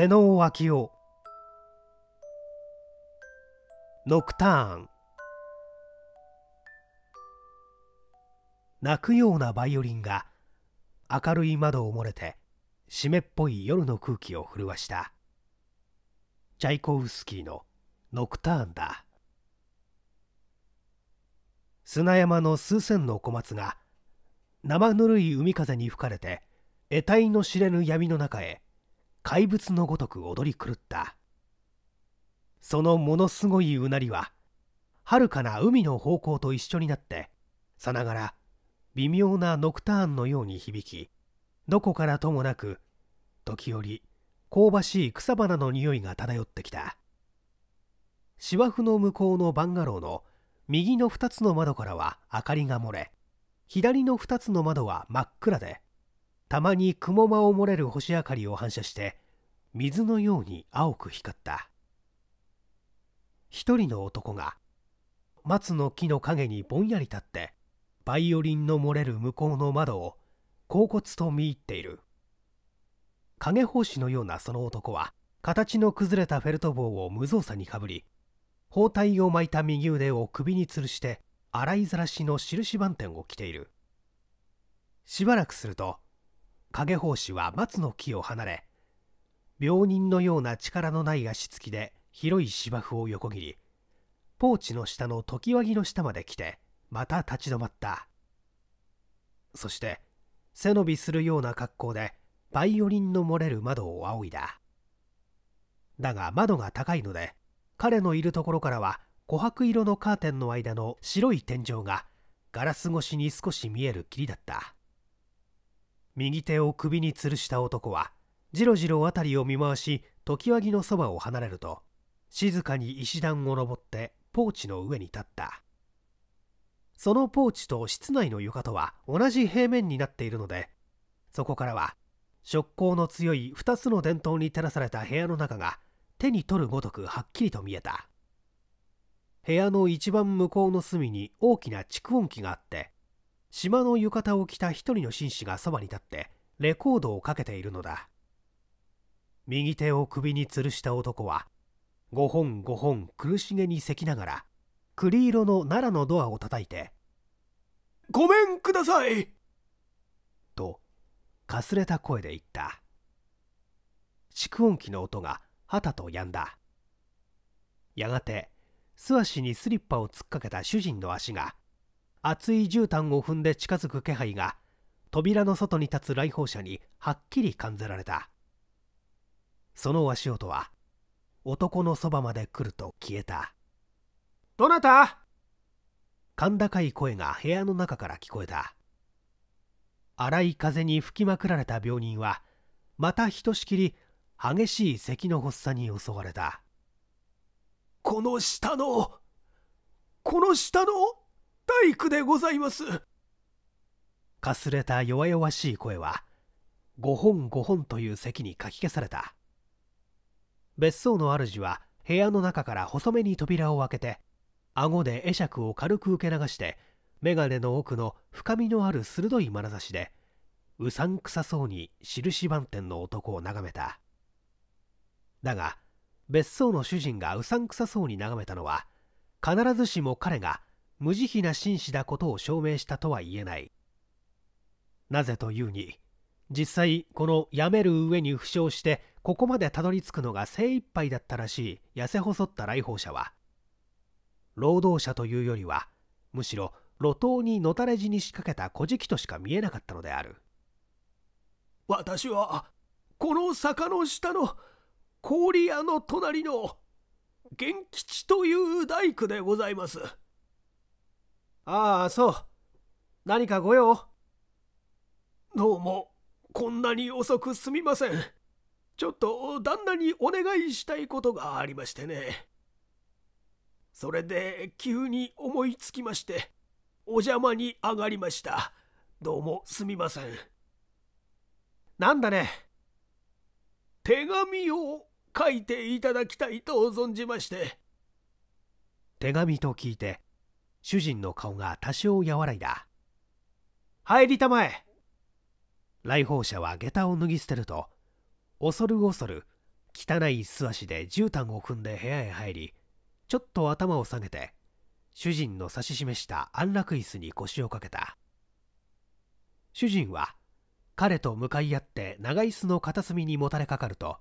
瀬尾脇夫ノクターン泣くようなバイオリンが明るい窓を漏れて湿っぽい夜の空気を震わしたチャイコウスキーのノクターンだ砂山の数千の小松が生ぬるい海風に吹かれて得体の知れぬ闇の中へ怪物のごとく踊り狂ったそのものすごいうなりははるかな海の方向と一緒になってさながら微妙なノクターンのように響きどこからともなく時折香ばしい草花の匂いが漂ってきた芝生の向こうのバンガローの右の2つの窓からは明かりが漏れ左の2つの窓は真っ暗でたまに雲間を漏れる星明かりを反射して水のように青く光った一人の男が松の木の陰にぼんやり立ってバイオリンの漏れる向こうの窓を恍惚と見入っている影法師のようなその男は形の崩れたフェルト帽を無造作にかぶり包帯を巻いた右腕を首に吊るして洗いざらしの印番点を着ているしばらくすると影法師は松の木を離れ病人のような力のない足つきで広い芝生を横切りポーチの下の常輪木の下まで来てまた立ち止まったそして背伸びするような格好でバイオリンの漏れる窓を仰いだだが窓が高いので彼のいるところからは琥珀色のカーテンの間の白い天井がガラス越しに少し見える霧だった右手を首に吊るした男はじろじろ辺りを見回し常盤木のそばを離れると静かに石段を上ってポーチの上に立ったそのポーチと室内の床とは同じ平面になっているのでそこからは食光の強い2つの伝統に照らされた部屋の中が手に取るごとくはっきりと見えた部屋の一番向こうの隅に大きな蓄音機があって島の浴衣を着た一人の紳士がそばに立ってレコードをかけているのだ右手を首に吊るした男は5本5本苦しげにせきながら栗色の奈良のドアを叩いて「ごめんください!」とかすれた声で言った蓄音機の音がはたとやんだやがて素足にスリッパを突っかけた主人の足が厚い絨毯を踏んで近づく気配が扉の外に立つ来訪者にはっきり感じられたその足音は男のそばまで来ると消えたどなた甲高い声が部屋の中から聞こえた荒い風に吹きまくられた病人はまたひとしきり激しい咳の発作に襲われたこの下のこの下の体育でございますかすれた弱々しい声は5本5本という席にかき消された別荘の主は部屋の中から細めに扉を開けて顎で会釈を軽く受け流して眼鏡の奥の深みのある鋭い眼差しでうさんくさそうに印番店の男を眺めただが別荘の主人がうさんくさそうに眺めたのは必ずしも彼が無慈悲な紳士だことを証明したとは言えないなぜというに実際このやめる上に負傷してここまでたどり着くのが精一杯だったらしい痩せ細った来訪者は労働者というよりはむしろ路頭に野垂れ死に仕掛けた乞食としか見えなかったのである私はこの坂の下の氷屋の隣の元吉という大工でございます。ああ、そう。何かご用どうも、こんなに遅くすみません。ちょっと、旦那にお願いしたいことがありましてね。それで、急に思いつきまして、お邪魔に上がりました。どうもすみません。なんだね。手紙を書いていただきたいと存じまして。手紙と聞いて、主人の顔が多少和らいだ。入りたまえ来訪者は下駄を脱ぎ捨てると、恐る恐る汚い素足で絨毯を踏んで部屋へ入り、ちょっと頭を下げて、主人の指し示した安楽椅子に腰をかけた。主人は、彼と向かい合って長椅子の片隅にもたれかかると、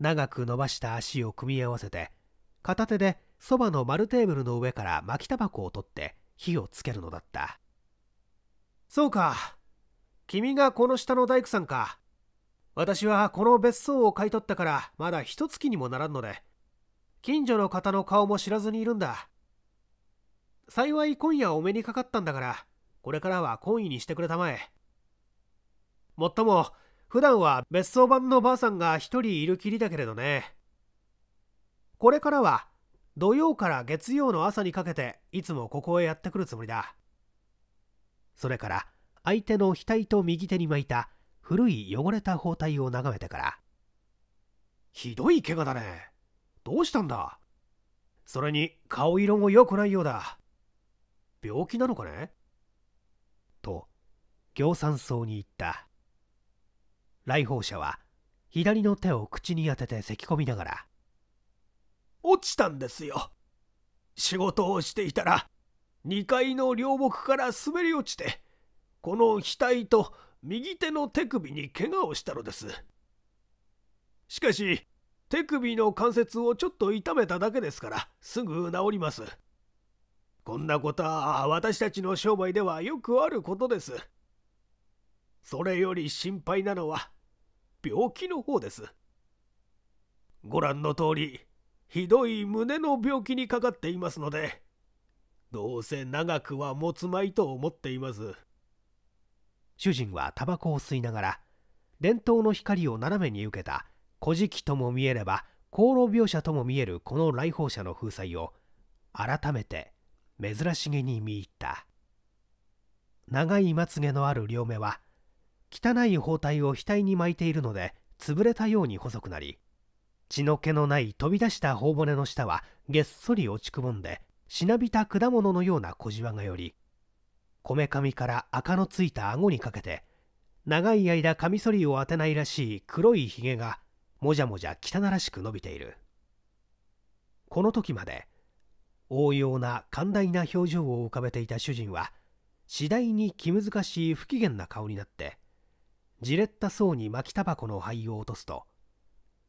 長く伸ばした足を組み合わせて、片手でそばの丸テーブルの上から巻きタバコを取って火をつけるのだったそうか君がこの下の大工さんか私はこの別荘を買い取ったからまだ一月にもならんので近所の方の顔も知らずにいるんだ幸い今夜お目にかかったんだからこれからは懇意にしてくれたまえもっとも普段は別荘版のばあさんが一人いるきりだけれどねこれからは土曜から月曜の朝にかけていつもここへやってくるつもりだそれから相手の額と右手に巻いた古い汚れた包帯を眺めてからひどい怪我だねどうしたんだそれに顔色も良くないようだ病気なのかねと行産そうに言った来訪者は左の手を口に当てて咳き込みながら落ちたんですよ仕事をしていたら2階の両木から滑り落ちてこの額と右手の手首に怪我をしたのですしかし手首の関節をちょっと痛めただけですからすぐ治りますこんなことは私たちの商売ではよくあることですそれより心配なのは病気の方ですご覧の通りひどい胸の病気にかかっていますのでどうせ長くは持つまいと思っています主人はタバコを吸いながら伝統の光を斜めに受けた古事記とも見えれば功労描写とも見えるこの来訪者の風采を改めて珍しげに見入った長いまつげのある両目は汚い包帯を額に巻いているので潰れたように細くなり血の気のない飛び出した頬骨の下はげっそり落ちくぼんでしなびた果物のような小じわがよりこめかみから赤のついた顎にかけて長い間カミソリを当てないらしい黒いひげがもじゃもじゃ汚らしく伸びているこの時まで応用な寛大な表情を浮かべていた主人は次第に気難しい不機嫌な顔になってじれったそうに巻きタバコの灰を落とすと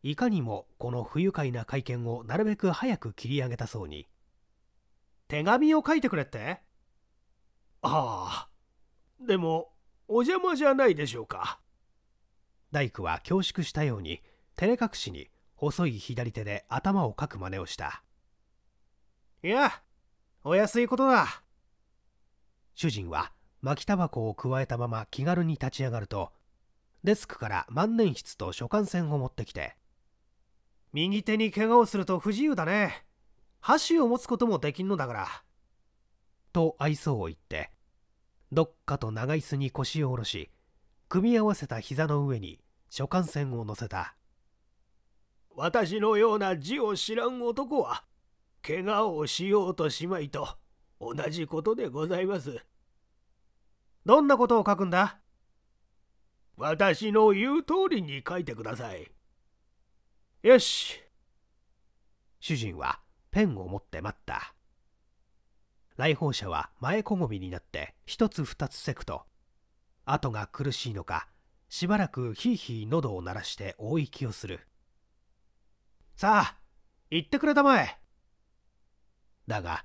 いかにもこの不愉快な会見をなるべく早く切り上げたそうに手紙を書いてくれってああでもお邪魔じゃないでしょうか大工は恐縮したように照れ隠しに細い左手で頭をかく真似をしたいやお安いことだ主人は巻きタバコをくわえたまま気軽に立ち上がるとデスクから万年筆と書簡箋を持ってきて右手に怪我をすると不自由だね箸を持つこともできんのだからと愛想を言ってどっかと長椅子に腰を下ろし組み合わせた膝の上に所簡線を乗せた私のような字を知らん男は怪我をしようとしまいと同じことでございますどんなことを書くんだ私の言う通りに書いてくださいよし主人はペンを持って待った来訪者は前こごみになって一つ二つせくと後が苦しいのかしばらくひいひい喉を鳴らして大息をするさあ行ってくれたまえだが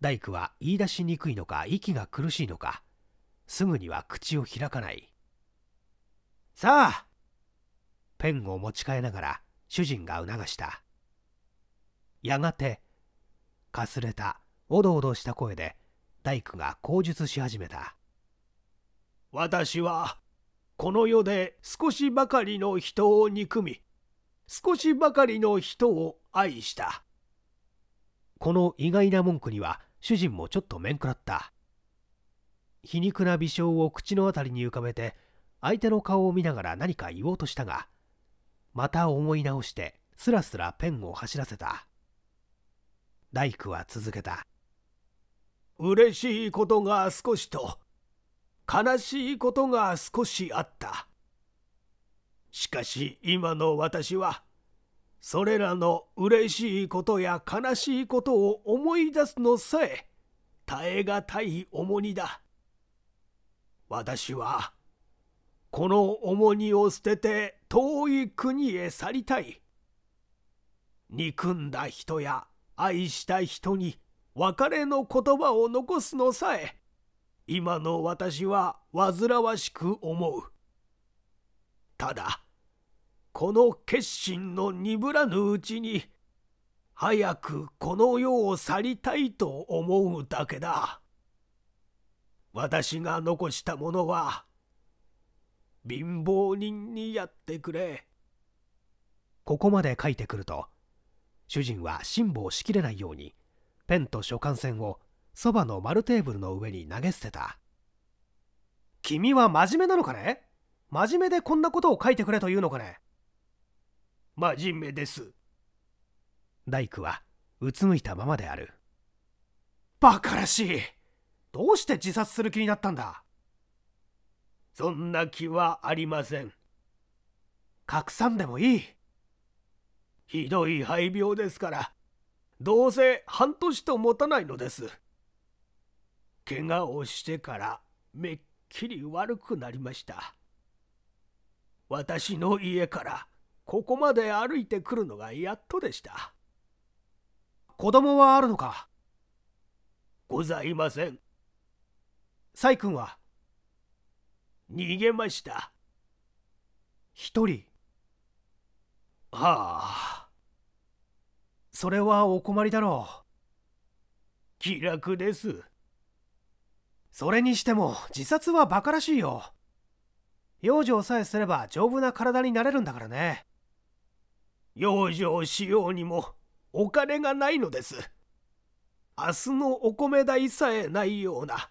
大工は言い出しにくいのか息が苦しいのかすぐには口を開かないさあペンを持ち替えながら主人が促したやがてかすれたおどおどした声で大工が口述し始めた私はこの世で少しばかりの人を憎み少しばかりの人を愛したこの意外な文句には主人もちょっと面食らった皮肉な微笑を口の辺りに浮かべて相手の顔を見ながら何か言おうとしたがまた思い直してすらすらペンを走らせた大工は続けた嬉しいことが少しと悲しいことが少しあったしかし今の私はそれらの嬉しいことや悲しいことを思い出すのさえ耐え難い重荷だ私はこの重荷を捨てて遠い国へ去りたい憎んだ人や愛した人に別れの言葉を残すのさえ今の私は煩わしく思うただこの決心の鈍らぬうちに早くこの世を去りたいと思うだけだ私が残したものは貧乏人にやってくれここまで書いてくると主人は辛抱しきれないようにペンと書簡線をそばの丸テーブルの上に投げ捨てた君は真面目なのかね真面目でこんなことを書いてくれというのかね真面目です大工はうつむいたままであるバカらしいどうして自殺する気になったんだそんな気はありません拡散でもいいひどい肺病ですからどうせ半年と持たないのです怪我をしてからめっきり悪くなりました私の家からここまで歩いてくるのがやっとでした子供はあるのかございません細君は逃げました一人はあそれはお困りだろう気楽ですそれにしても自殺はバカらしいよ養生さえすれば丈夫な体になれるんだからね養生しようにもお金がないのです明日のお米代さえないような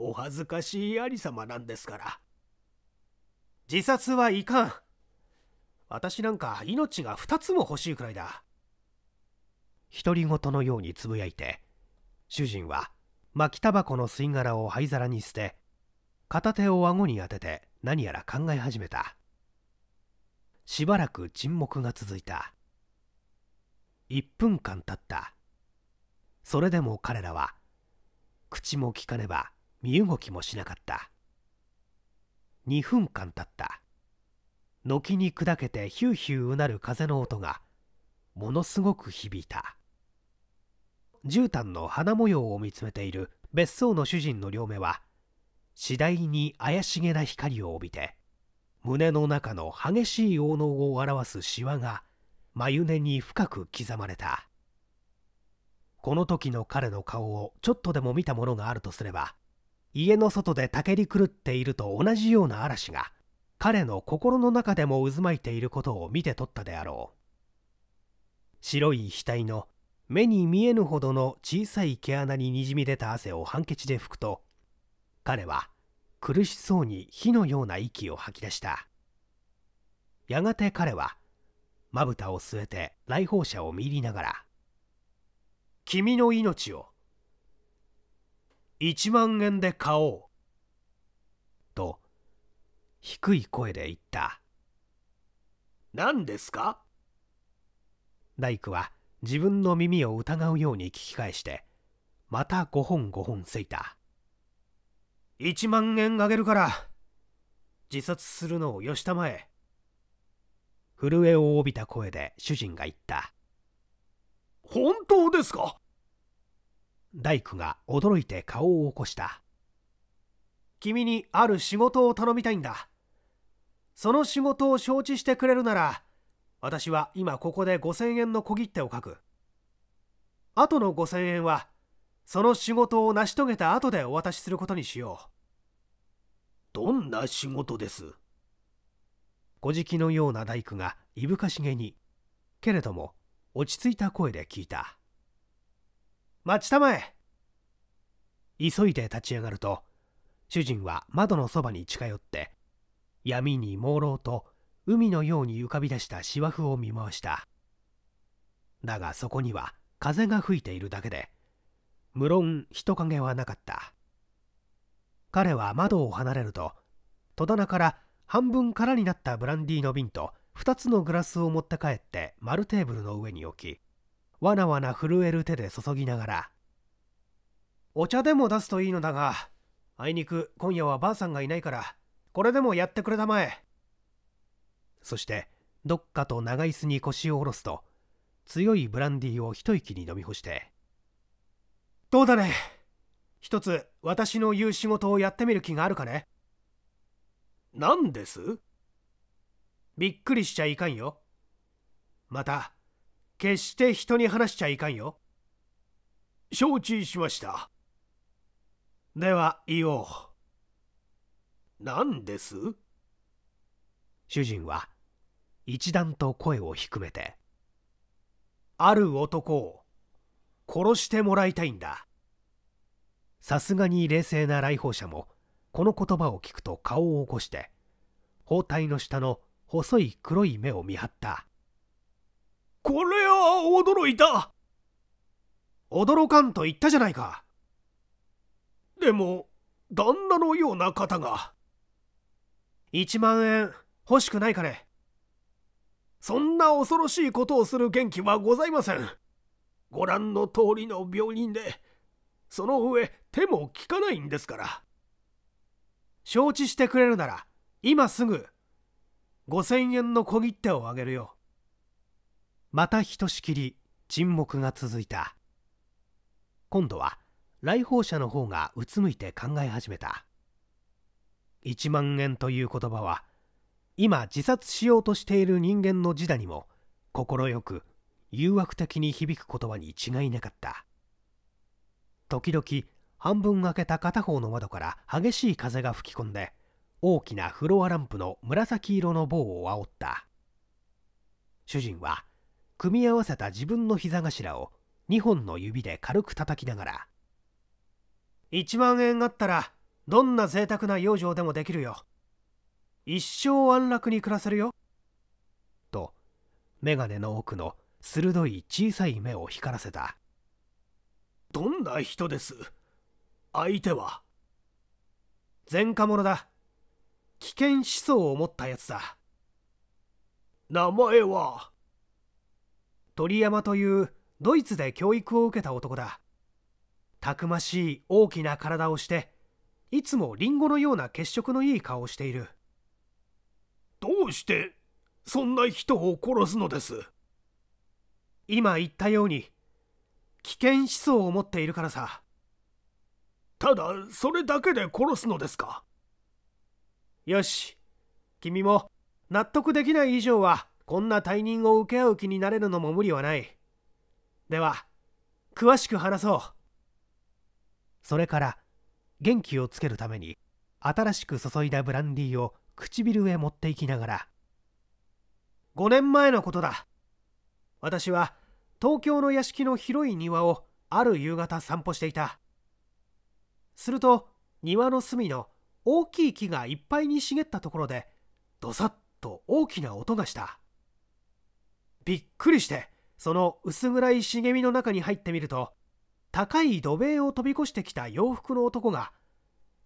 お恥ずかしいありさまなんですから自殺はいかん私なんか命が2つも欲しいくらいだ独り言のようにつぶやいて主人は巻きタバコの吸い殻を灰皿に捨て片手を顎に当てて何やら考え始めたしばらく沈黙が続いた1分間たったそれでも彼らは口も聞かねば身動きもしなかった2分間たった軒に砕けてヒューヒューうなる風の音がものすごく響いた絨毯の花模様を見つめている別荘の主人の両目は次第に怪しげな光を帯びて胸の中の激しい応能を表すしわが眉根に深く刻まれたこの時の彼の顔をちょっとでも見たものがあるとすれば家の外でたけり狂っていると同じような嵐が彼の心の中でも渦巻いていることを見て取ったであろう白い額の目に見えぬほどの小さい毛穴ににじみ出た汗をハンケチで拭くと彼は苦しそうに火のような息を吐き出したやがて彼はまぶたを据えて来訪者を見入りながら「君の命を1万円で買おう。と、低い声で言った。何ですか大工は自分の耳を疑うように聞き返して、また5本5本ついた。1万円あげるから、自殺するのを吉田前。震えを帯びた声で主人が言った。本当ですか大工が驚いて顔を起こした君にある仕事を頼みたいんだその仕事を承知してくれるなら私は今ここで5000円の小切手を書く後の5000円はその仕事を成し遂げた後でお渡しすることにしようどんな仕事です小じきのような大工がいぶかしげにけれども落ち着いた声で聞いた待ちたまえ急いで立ち上がると主人は窓のそばに近寄って闇に朦朧と海のように浮かび出した芝生を見回しただがそこには風が吹いているだけで無論人影はなかった彼は窓を離れると戸棚から半分空になったブランディーの瓶と2つのグラスを持って帰って丸テーブルの上に置きわなわな震える手で注ぎながらお茶でも出すといいのだがあいにく今夜はばあさんがいないからこれでもやってくれたまえそしてどっかと長椅子に腰を下ろすと強いブランディーを一息に飲み干して「どうだね一つ私の言う仕事をやってみる気があるかね?」何ですびっくりしちゃいかんよまた決して人に話しちゃいかんよ承知しましたでは言おう何です主人は一段と声を低めてある男を殺してもらいたいんださすがに冷静な来訪者もこの言葉を聞くと顔を起こして包帯の下の細い黒い目を見張ったこれは驚いた驚かんと言ったじゃないかでも旦那のような方が1万円欲しくないかねそんな恐ろしいことをする元気はございませんご覧の通りの病人でその上手も利かないんですから承知してくれるなら今すぐ5,000円の小切手をあげるよまたひとしきり沈黙が続いた今度は来訪者の方がうつむいて考え始めた1万円という言葉は今自殺しようとしている人間の時打にも快く誘惑的に響く言葉に違いなかった時々半分開けた片方の窓から激しい風が吹き込んで大きなフロアランプの紫色の棒を煽った主人は組み合わせた自分の膝頭を2本の指で軽く叩きながら1万円あったらどんな贅沢な養生でもできるよ一生安楽に暮らせるよと眼鏡の奥の鋭い小さい目を光らせたどんな人です相手は前科者だ危険思想を持ったやつだ名前は鳥山というドイツで教育を受けた男だたくましい大きな体をしていつもリンゴのような血色のいい顔をしているどうしてそんな人を殺すのです今言ったように危険思想を持っているからさただそれだけで殺すのですかよし君も納得できない以上はこんな退任を請け合う気になれるのも無理はないでは詳しく話そうそれから元気をつけるために新しく注いだブランディを唇へ持っていきながら5年前のことだ私は東京の屋敷の広い庭をある夕方散歩していたすると庭の隅の大きい木がいっぱいに茂ったところでどさっと大きな音がしたびっくりしてその薄暗い茂みの中に入ってみると高い土塀を飛び越してきた洋服の男が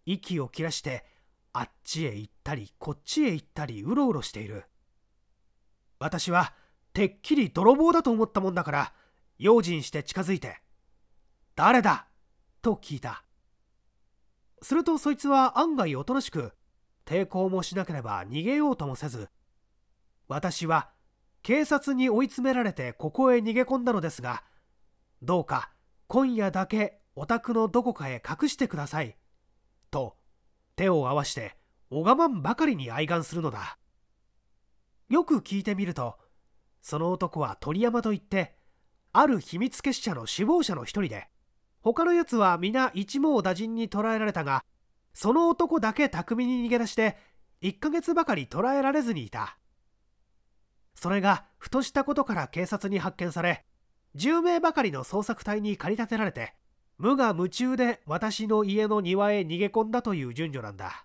息を切らしてあっちへ行ったりこっちへ行ったりうろうろしている私はてっきり泥棒だと思ったもんだから用心して近づいて「誰だ?」と聞いたするとそいつは案外おとなしく抵抗もしなければ逃げようともせず私は警察に追い詰められてここへ逃げ込んだのですがどうか今夜だけお宅のどこかへ隠してくださいと手を合わしておがまんばかりに哀願するのだよく聞いてみるとその男は鳥山といってある秘密結社の首謀者の一人で他のやつは皆一網打尽に捕らえられたがその男だけ巧みに逃げ出して1ヶ月ばかり捕らえられずにいたそれがふとしたことから警察に発見され10名ばかりの捜索隊に駆り立てられて無我夢中で私の家の庭へ逃げ込んだという順序なんだ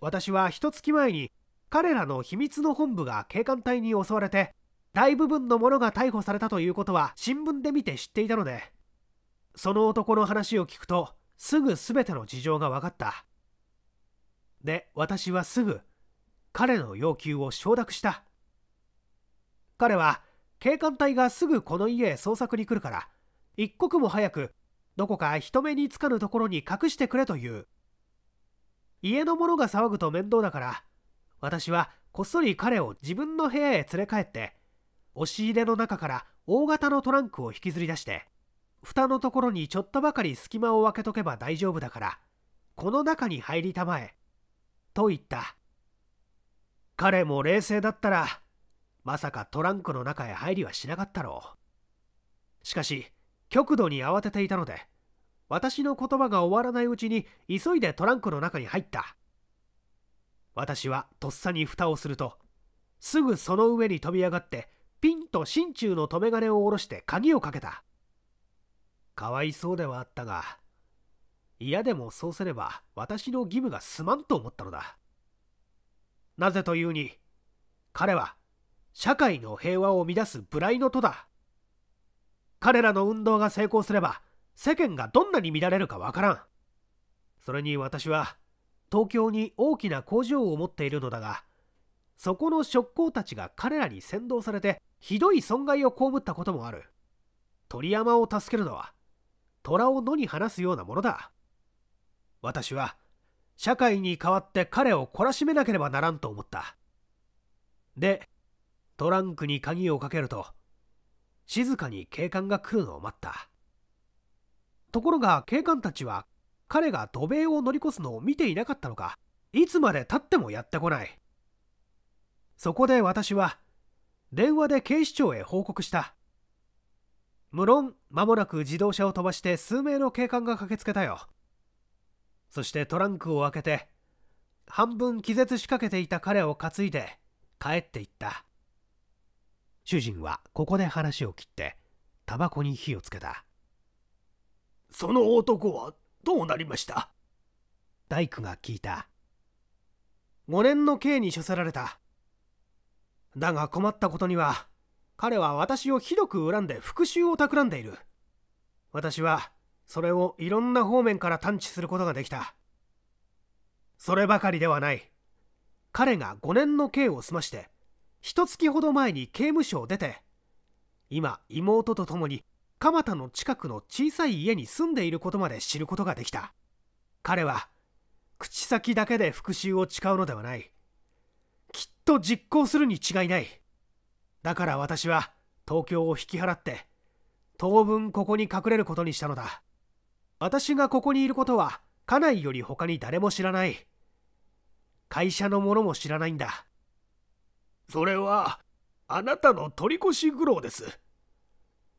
私は一月前に彼らの秘密の本部が警官隊に襲われて大部分の者が逮捕されたということは新聞で見て知っていたのでその男の話を聞くとすぐ全ての事情が分かったで私はすぐ彼の要求を承諾した彼は警官隊がすぐこの家へ捜索に来るから一刻も早くどこか人目につかぬところに隠してくれという家の者が騒ぐと面倒だから私はこっそり彼を自分の部屋へ連れ帰って押し入れの中から大型のトランクを引きずり出して蓋のところにちょっとばかり隙間を空けとけば大丈夫だからこの中に入りたまえと言った彼も冷静だったらまさかトランクの中へ入りはしなかったろうしかし極度に慌てていたので私の言葉が終わらないうちに急いでトランクの中に入った私はとっさに蓋をするとすぐその上に飛び上がってピンと心中の留め金を下ろして鍵をかけたかわいそうではあったが嫌でもそうすれば私の義務がすまんと思ったのだなぜというに彼は社会の平和を乱すライの徒だ彼らの運動が成功すれば世間がどんなに乱れるかわからんそれに私は東京に大きな工場を持っているのだがそこの職工たちが彼らに先導されてひどい損害を被ったこともある鳥山を助けるのは虎を野に放すようなものだ私は社会に代わって彼を懲らしめなければならんと思ったでトランクに鍵をかけると静かに警官が来るのを待ったところが警官たちは彼が渡米を乗り越すのを見ていなかったのかいつまでたってもやってこないそこで私は電話で警視庁へ報告した無論間もなく自動車を飛ばして数名の警官が駆けつけたよそしてトランクを開けて半分気絶しかけていた彼を担いで帰っていった主人はここで話を切ってタバコに火をつけたその男はどうなりました大工が聞いた5年の刑に処せられただが困ったことには彼は私をひどく恨んで復讐を企んでいる私はそれをいろんな方面から探知することができたそればかりではない彼が5年の刑を済まして一月ほど前に刑務所を出て今妹と共に蒲田の近くの小さい家に住んでいることまで知ることができた彼は口先だけで復讐を誓うのではないきっと実行するに違いないだから私は東京を引き払って当分ここに隠れることにしたのだ私がここにいることは家内より他に誰も知らない会社の者も知らないんだそれはあなたの取り越し苦労です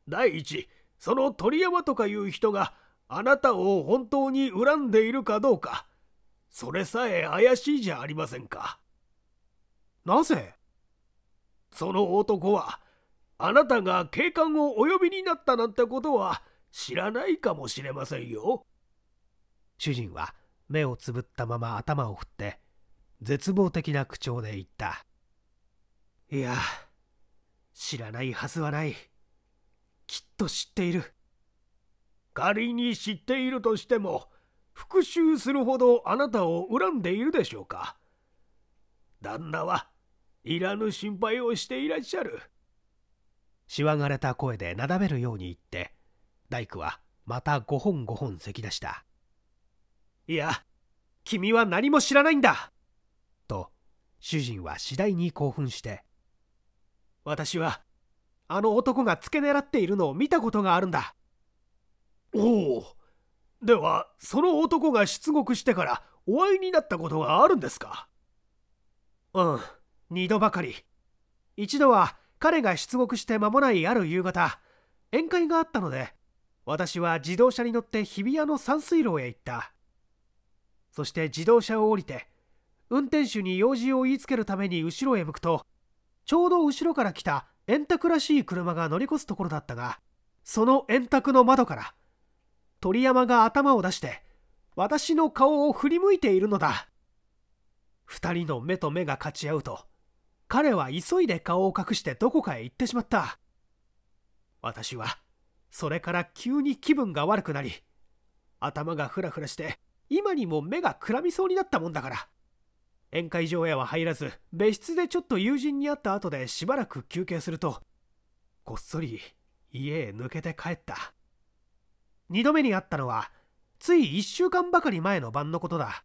第一その鳥山とかいう人があなたを本当に恨んでいるかどうかそれさえ怪しいじゃありませんかなぜその男はあなたが警官をお呼びになったなんてことは知らないかもしれませんよ主人は目をつぶったまま頭を振って絶望的な口調で言ったいや知らないはずはないきっと知っている仮に知っているとしても復讐するほどあなたを恨んでいるでしょうか旦那はいらぬ心配をしていらっしゃるしわがれた声でなだめるように言って大工はまた5本5本咳出したいや君は何も知らないんだと主人は次第に興奮して私はあの男が付け狙っているのを見たことがあるんだおおではその男が出獄してからお会いになったことがあるんですかうん2度ばかり一度は彼が出獄して間もないある夕方宴会があったので私は自動車に乗って日比谷の山水路へ行ったそして自動車を降りて運転手に用事を言いつけるために後ろへ向くとちょうど後ろから来た円卓らしい車が乗り越すところだったがその円卓の窓から鳥山が頭を出して私の顔を振り向いているのだ2人の目と目が勝ち合うと彼は急いで顔を隠してどこかへ行ってしまった私はそれから急に気分が悪くなり頭がふらふらして今にも目がくらみそうになったもんだから宴会場へは入らず別室でちょっと友人に会った後でしばらく休憩するとこっそり家へ抜けて帰った2度目に会ったのはつい1週間ばかり前の晩のことだ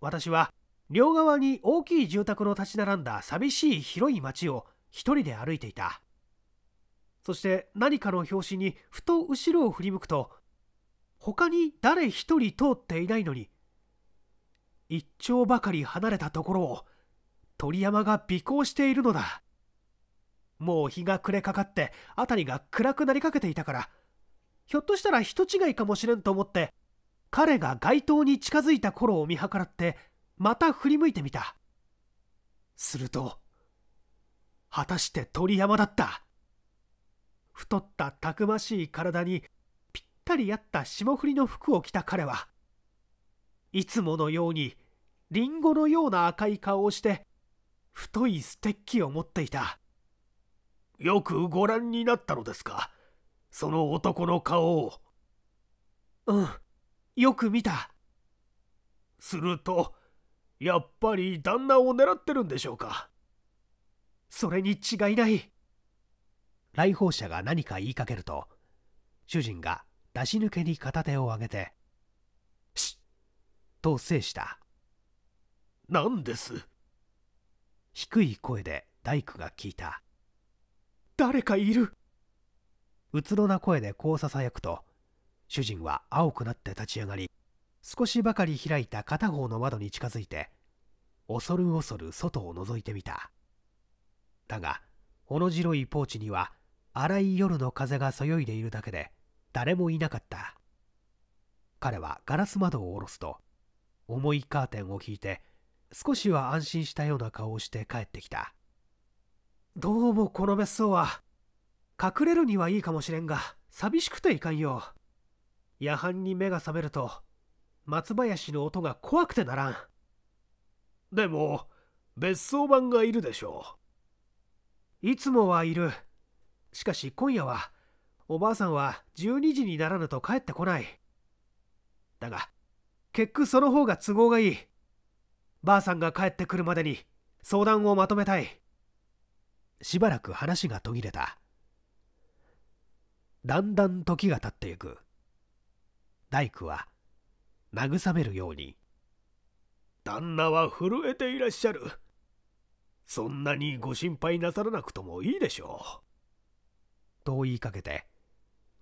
私は両側に大きい住宅の立ち並んだ寂しい広い町を一人で歩いていたそして何かの拍子にふと後ろを振り向くと他に誰一人通っていないのに一丁ばかり離れたところを鳥山が尾行しているのだもう日が暮れかかって辺りが暗くなりかけていたからひょっとしたら人違いかもしれんと思って彼が街灯に近づいた頃を見計らってまた振り向いてみたすると果たして鳥山だった太ったたくましい体にぴったり合った霜降りの服を着た彼はいつものようにリンゴのような赤い顔をして太いステッキを持っていたよくご覧になったのですかその男の顔をうんよく見たするとやっぱり旦那を狙ってるんでしょうかそれに違いない来訪者が何か言いかけると主人が出し抜けに片手を上げて「しっ!」と制した何です低い声で大工が聞いた誰かいるうつろな声でこうささやくと主人は青くなって立ち上がり少しばかり開いた片方の窓に近づいて恐る恐る外を覗いてみただがほの白いポーチには荒い夜の風がそよいでいるだけで誰もいなかった彼はガラス窓を下ろすと重いカーテンを引いて少しは安心したような顔をして帰ってきたどうもこの別荘は隠れるにはいいかもしれんが寂しくていかんよ夜半に目が覚めると松林の音が怖くてならんでも別荘番がいるでしょういつもはいるしかし今夜はおばあさんは12時にならぬと帰ってこないだが結局その方が都合がいいばあさんが帰ってくるまでに相談をまとめたいしばらく話が途切れただんだん時が経っていく大工は慰めるように「旦那は震えていらっしゃるそんなにご心配なさらなくともいいでしょう」と言いかけて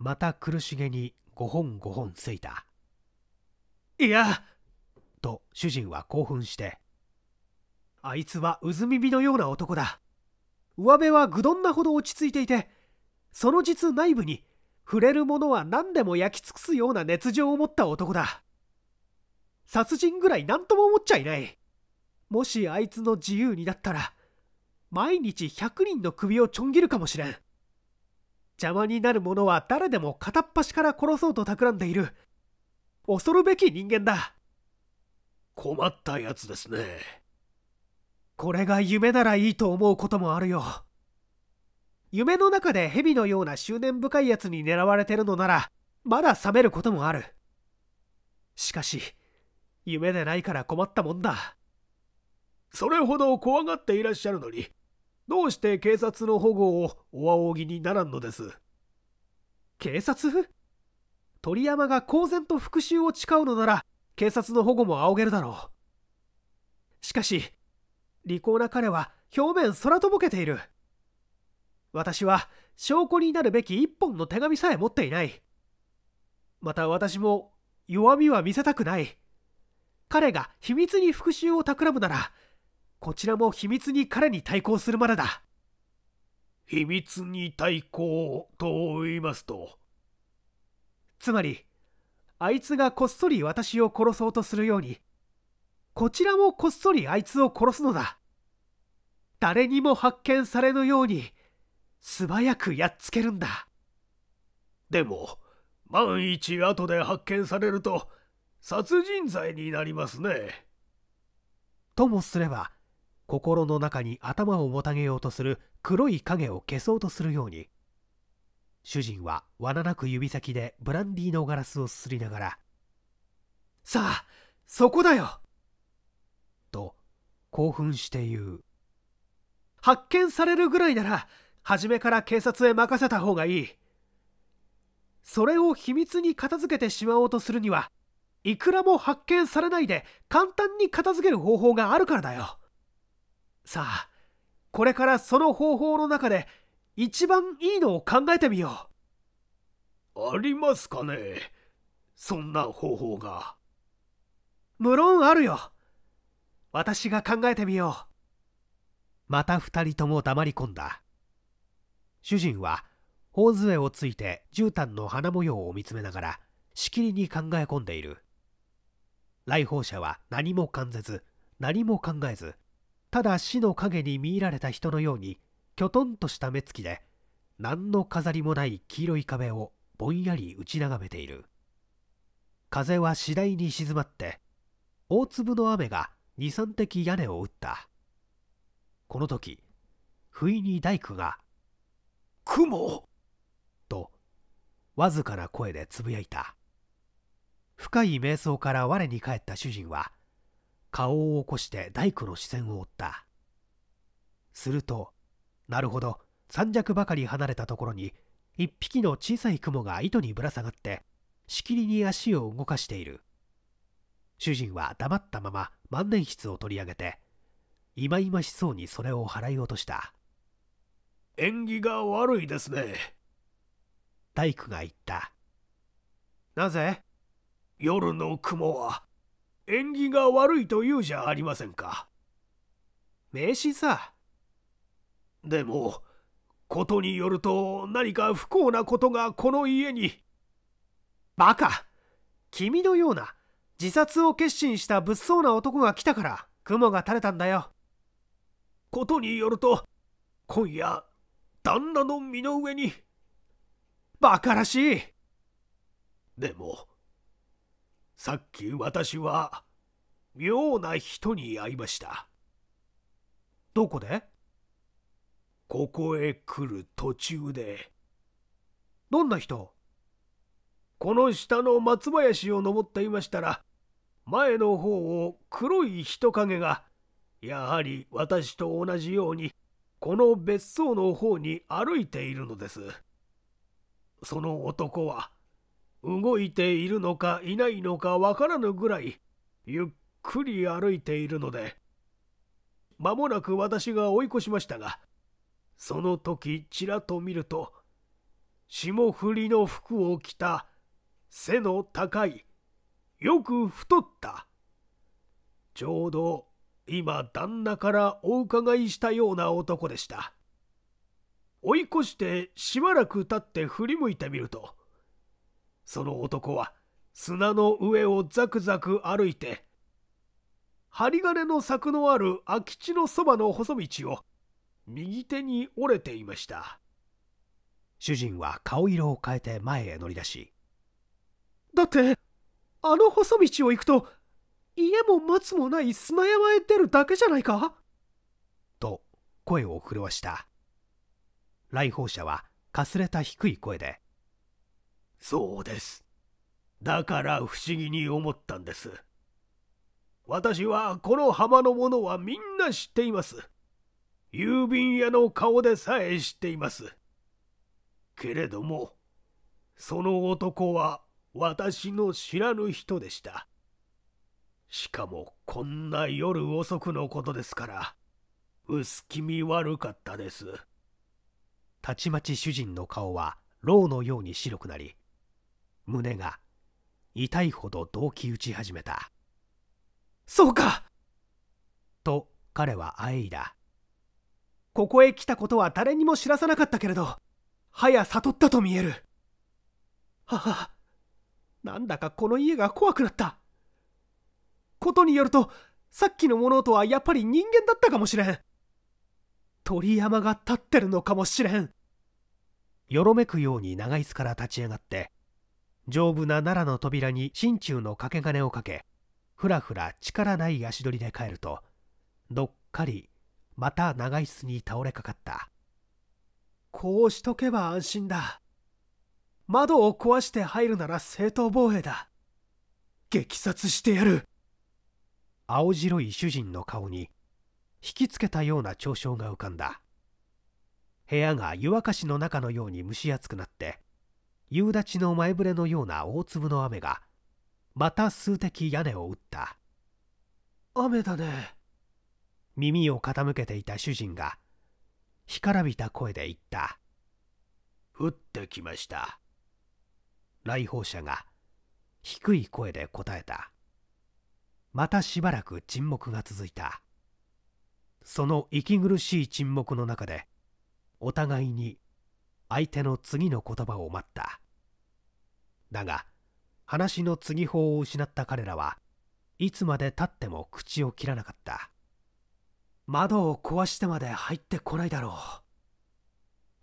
また苦しげに5本5本ついたいや主人は興奮して。あいつはうず耳のような男だ。上辺はぐどんなほど落ち着いていて、その実内部に触れるものは何でも焼き尽くすような熱情を持った男だ。殺人ぐらい何とも思っちゃいない。もしあいつの自由になったら、毎日100人の首をちょん切るかもしれん。邪魔になる者は誰でも片っ端から殺そうと企んでいる。恐るべき人間だ。困ったやつですねこれが夢ならいいと思うこともあるよ夢の中で蛇のような執念深いやつに狙われてるのならまだ覚めることもあるしかし夢でないから困ったもんだそれほど怖がっていらっしゃるのにどうして警察の保護をお仰ぎにならんのです警察鳥山が公然と復讐を誓うのなら警察の保護も仰げるだろうしかし利口な彼は表面空とぼけている私は証拠になるべき一本の手紙さえ持っていないまた私も弱みは見せたくない彼が秘密に復讐を企むならこちらも秘密に彼に対抗するまでだ秘密に対抗と言いますとつまりあいつがこっそり私を殺そうとするようにこちらもこっそりあいつを殺すのだ誰にも発見されぬように素早くやっつけるんだでも万一後で発見されると殺人罪になりますねともすれば心の中に頭をもたげようとする黒い影を消そうとするように主人は罠なく指先でブランディーのガラスをすすりながら「さあそこだよ!」と興奮して言う発見されるぐらいなら初めから警察へ任せた方がいいそれを秘密に片付けてしまおうとするにはいくらも発見されないで簡単に片付ける方法があるからだよさあこれからその方法の中で一番いいのを考えてみよう。ありますかねそんな方法が。無論あるよ。私が考えてみよう。また二人とも黙り込んだ。主人は、頬杖をついて絨毯の花模様を見つめながら、しきりに考え込んでいる。来訪者は何も感じず、何も考えず、ただ死の影に見入られた人のようにきょとんとした目つきで何の飾りもない黄色い壁をぼんやり打ち眺めている風は次第に静まって大粒の雨が23滴屋根を打ったこの時不意に大工が「雲!」とわずかな声でつぶやいた深い瞑想から我に返った主人は顔を起こして大工の視線を追ったするとなるほど三尺ばかり離れたところに1匹の小さい雲が糸にぶら下がってしきりに足を動かしている主人は黙ったまま万年筆を取り上げていまいましそうにそれを払い落とした縁起が悪いですね大工が言ったなぜ夜の雲は縁起が悪いと言うじゃありませんか名刺さでもことによると何か不幸なことがこの家にバカ君のような自殺を決心した物騒な男が来たから雲が垂れたんだよことによると今夜旦那の身の上にバカらしいでもさっき私は妙な人に会いましたどこでここへ来る途中で。どんな人この下の松林を登っていましたら、前の方を黒い人影が、やはり私と同じように、この別荘の方に歩いているのです。その男は、動いているのかいないのかわからぬぐらい、ゆっくり歩いているので、間もなく私が追い越しましたが、その時ちらと見ると霜降りの服を着た背の高いよく太ったちょうど今旦那からお伺いしたような男でした追い越してしばらく立って振り向いてみるとその男は砂の上をザクザク歩いて針金の柵のある空き地のそばの細道を右手に折れていました主人は顔色を変えて前へ乗り出しだってあの細道を行くと家も松もない砂山へ出るだけじゃないかと声を震わした来訪者はかすれた低い声で「そうですだから不思議に思ったんです私はこの浜のものはみんな知っています郵便屋の顔でさえ知っています。けれども、その男は私の知らぬ人でした。しかもこんな夜遅くのことですから、薄気味悪かったです。たちまち主人の顔はろうのように白くなり、胸が痛いほど動悸打ち始めた。そうかと彼はあえいだ。ここへ来たことは誰にも知らさなかったけれどはや悟ったと見えるはは、なんだかこの家が怖くなったことによるとさっきの物音はやっぱり人間だったかもしれん鳥山が立ってるのかもしれんよろめくように長椅子から立ち上がって丈夫な奈良の扉に心中の掛け金をかけふらふら力ない足取りで帰るとどっかりまた長い椅子に倒れかかったこうしとけば安心だ窓を壊して入るなら正当防衛だ激殺してやる青白い主人の顔に引きつけたような嘲笑が浮かんだ部屋が湯沸かしの中のように蒸し暑くなって夕立の前触れのような大粒の雨がまた数滴屋根を打った雨だね耳を傾けていた主人が干からびた声で言った降ってきました来訪者が低い声で答えたまたしばらく沈黙が続いたその息苦しい沈黙の中でお互いに相手の次の言葉を待っただが話の継ぎ法を失った彼らはいつまでたっても口を切らなかった窓を壊してまで入ってこないだろう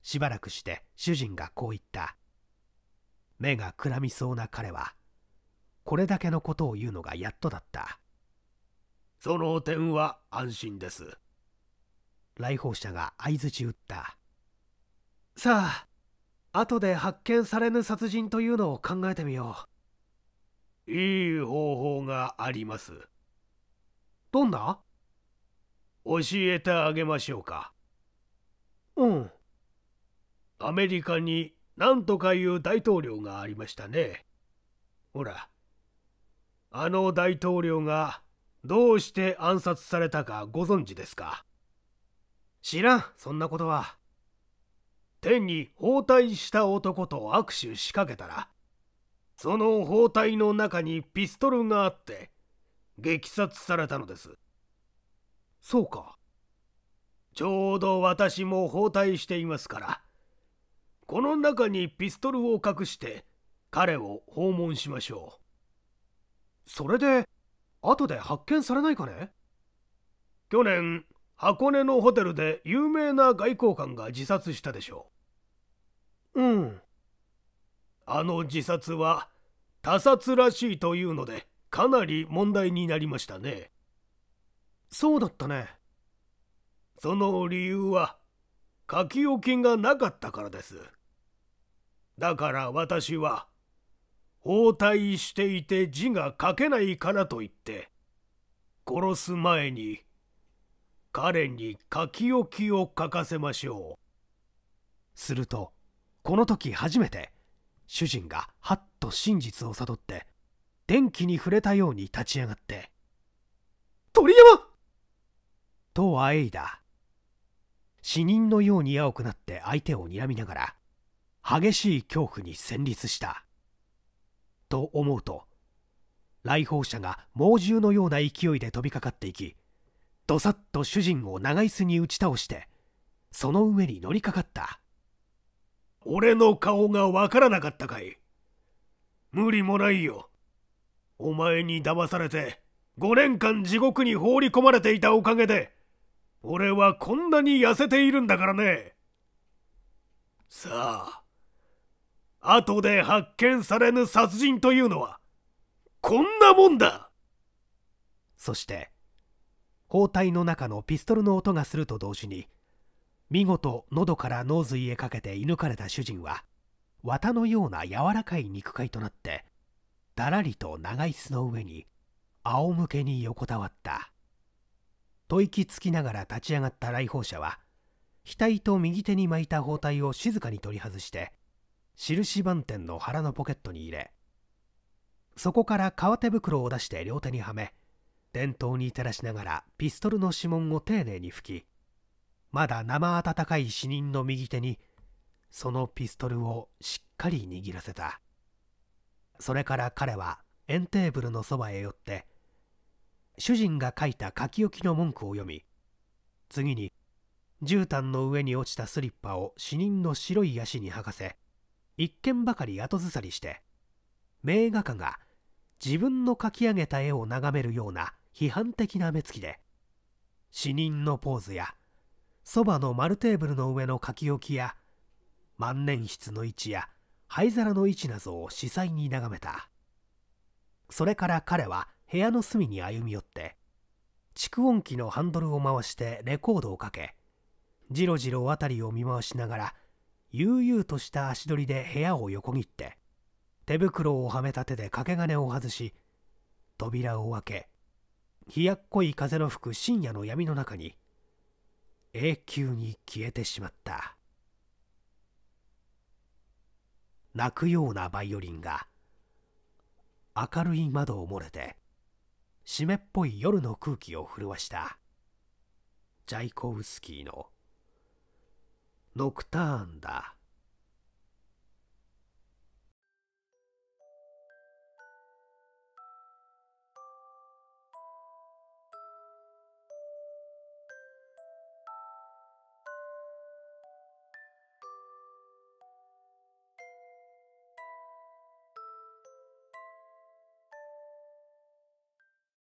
しばらくして主人がこう言った目がくらみそうな彼はこれだけのことを言うのがやっとだったその点は安心です来訪者が相づち打ったさあ後で発見されぬ殺人というのを考えてみよういい方法がありますどんな教えてあげましょうかうんアメリカに何とかいう大統領がありましたねほらあの大統領がどうして暗殺されたかご存知ですか知らんそんなことは天に包帯した男と握手しかけたらその包帯の中にピストルがあって撃殺されたのですそうかちょうど私も包帯していますからこの中にピストルを隠して彼を訪問しましょうそれで後で発見されないかね去年箱根のホテルで有名な外交官が自殺したでしょううんあの自殺は他殺らしいというのでかなり問題になりましたねそうだったねその理由は書き置きがなかったからですだから私は包帯していて字が書けないからと言って殺す前に彼に書き置きを書かせましょうするとこの時初めて主人がはっと真実を悟って電気に触れたように立ち上がって「鳥山とあえいだ死人のように青くなって相手を睨みながら激しい恐怖に戦慄したと思うと来訪者が猛獣のような勢いで飛びかかっていきどさっと主人を長椅子に打ち倒してその上に乗りかかった俺の顔がわからなかったかい無理もないよお前に騙されて5年間地獄に放り込まれていたおかげで俺はこんなに痩せているんだからね。さあ、後で発見されぬ殺人というのは、こんなもんだそして、包帯の中のピストルの音がすると同時に、見事喉から脳髄へかけて射抜かれた主人は、綿のような柔らかい肉塊となって、だらりと長椅子の上に、仰向けに横たわった。吐息つきながら立ち上がった来訪者は額と右手に巻いた包帯を静かに取り外して印番店の腹のポケットに入れそこから革手袋を出して両手にはめ電灯に照らしながらピストルの指紋を丁寧に拭きまだ生温かい死人の右手にそのピストルをしっかり握らせたそれから彼は円テーブルのそばへ寄って主人が書いた書き置きの文句を読み次に絨毯の上に落ちたスリッパを死人の白い足に履かせ一軒ばかり後ずさりして名画家が自分の描き上げた絵を眺めるような批判的な目つきで死人のポーズやそばの丸テーブルの上の書き置きや万年筆の位置や灰皿の位置などを司祭に眺めたそれから彼は部屋の隅に歩み寄って蓄音機のハンドルを回してレコードをかけじろじろ辺りを見回しながら悠々とした足取りで部屋を横切って手袋をはめた手で掛け金を外し扉を開け冷やっこい風の吹く深夜の闇の中に永久に消えてしまった泣くようなバイオリンが明るい窓を漏れて湿っぽい夜の空気を震わしたジャイコウスキーの「ノクターンだ」